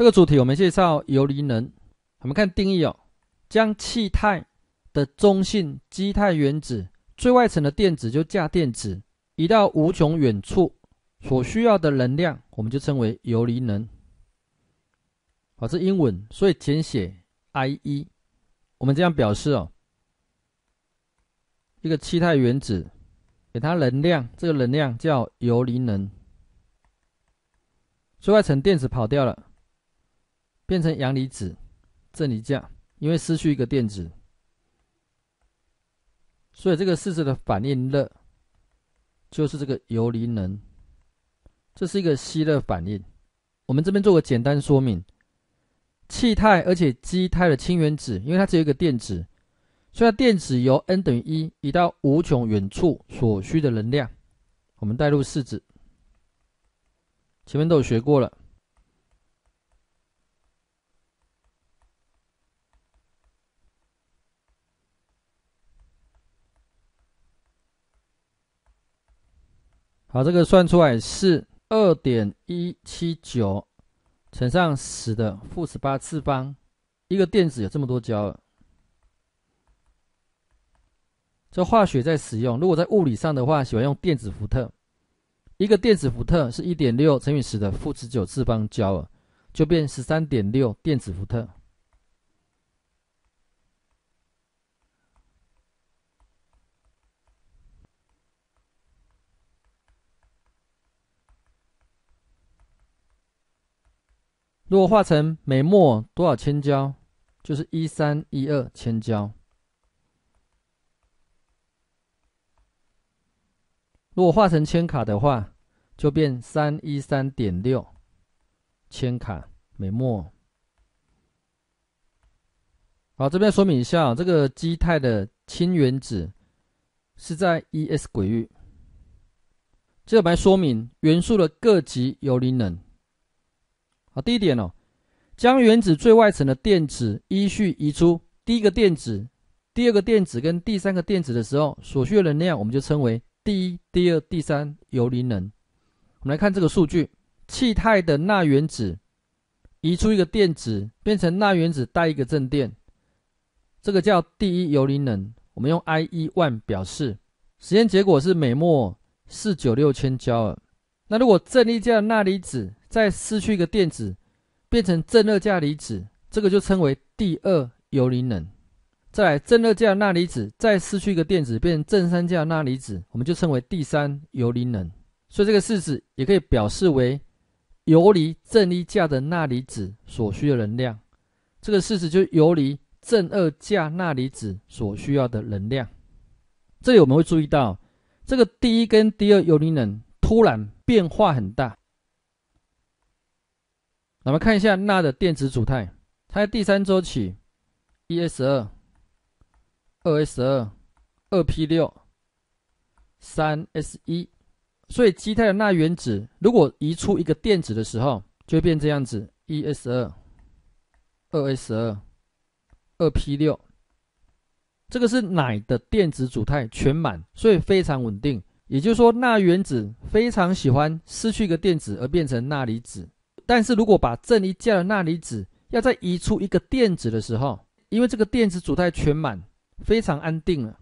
这个主题我们介绍游离能。我们看定义哦，将气态的中性基态原子最外层的电子就价电子移到无穷远处所需要的能量，我们就称为游离能。好，这英文，所以简写 IE。我们这样表示哦，一个气态原子给它能量，这个能量叫游离能。最外层电子跑掉了。变成阳离子，正离价，因为失去一个电子，所以这个式子的反应热就是这个游离能。这是一个吸热反应。我们这边做个简单说明：气态而且基态的氢原子，因为它只有一个电子，所以它电子由 n 等于一移到无穷远处所需的能量。我们带入式子，前面都有学过了。好，这个算出来是二点一七九乘上十的负十八次方，一个电子有这么多焦耳。这化学在使用，如果在物理上的话，喜欢用电子伏特，一个电子伏特是一点六乘以十的负十九次方焦耳，就变十三点六电子伏特。如果化成每末多少千焦，就是一三一二千焦。如果化成千卡的话，就变三一三点六千卡每末。好，这边说明一下，这个基态的氢原子是在 E S 轨域。这边来说明元素的各级游离能。第一点哦，将原子最外层的电子依序移出，第一个电子、第二个电子跟第三个电子的时候，所需的能量我们就称为第一、第二、第三游离能。我们来看这个数据，气态的钠原子移出一个电子，变成钠原子带一个正电，这个叫第一游离能。我们用 I E one 表示，实验结果是每摩四九六千焦耳。那如果正一价钠离子？再失去一个电子，变成正二价离子，这个就称为第二游离能。再来正二价钠离子再失去一个电子，变成正三价钠离子，我们就称为第三游离能。所以这个式子也可以表示为游离正一价的钠离子所需的能量。这个式子就游离正二价钠离子所需要的能量。这里我们会注意到，这个第一跟第二游离能突然变化很大。我们看一下钠的电子组态，它在第三周期一 s 2 2 s 2 2 p 6 3 s 1所以基态的钠原子，如果移出一个电子的时候，就变这样子一 s 2 2 s 2 2 p 6这个是氖的电子组态全满，所以非常稳定。也就是说，钠原子非常喜欢失去一个电子而变成钠离子。但是如果把正一价的钠离子要再移出一个电子的时候，因为这个电子组态全满，非常安定了，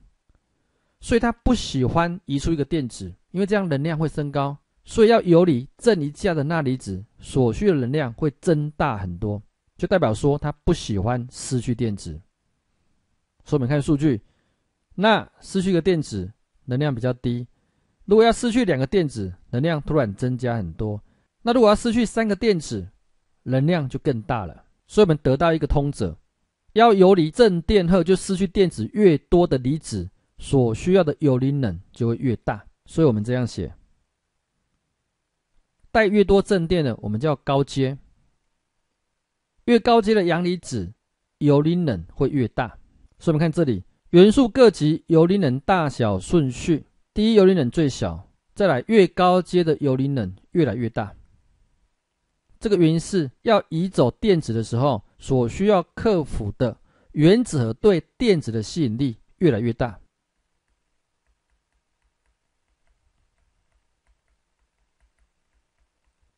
所以它不喜欢移出一个电子，因为这样能量会升高，所以要游离正一价的钠离子所需的能量会增大很多，就代表说它不喜欢失去电子。所以我们看数据，钠失去一个电子能量比较低，如果要失去两个电子，能量突然增加很多。那如果要失去三个电子，能量就更大了。所以，我们得到一个通则：要游离正电荷，就失去电子越多的离子，所需要的游离能就会越大。所以我们这样写：带越多正电的，我们叫高阶；越高阶的阳离子，游离能会越大。所以，我们看这里，元素各级游离能大小顺序：第一游离能最小，再来越高阶的游离能越来越大。这个原因是要移走电子的时候，所需要克服的原子核对电子的吸引力越来越大。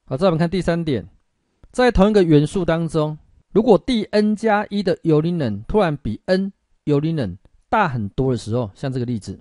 好，再我们看第三点，在同一个元素当中，如果第 n 加一的游离能突然比 n 游离能大很多的时候，像这个例子。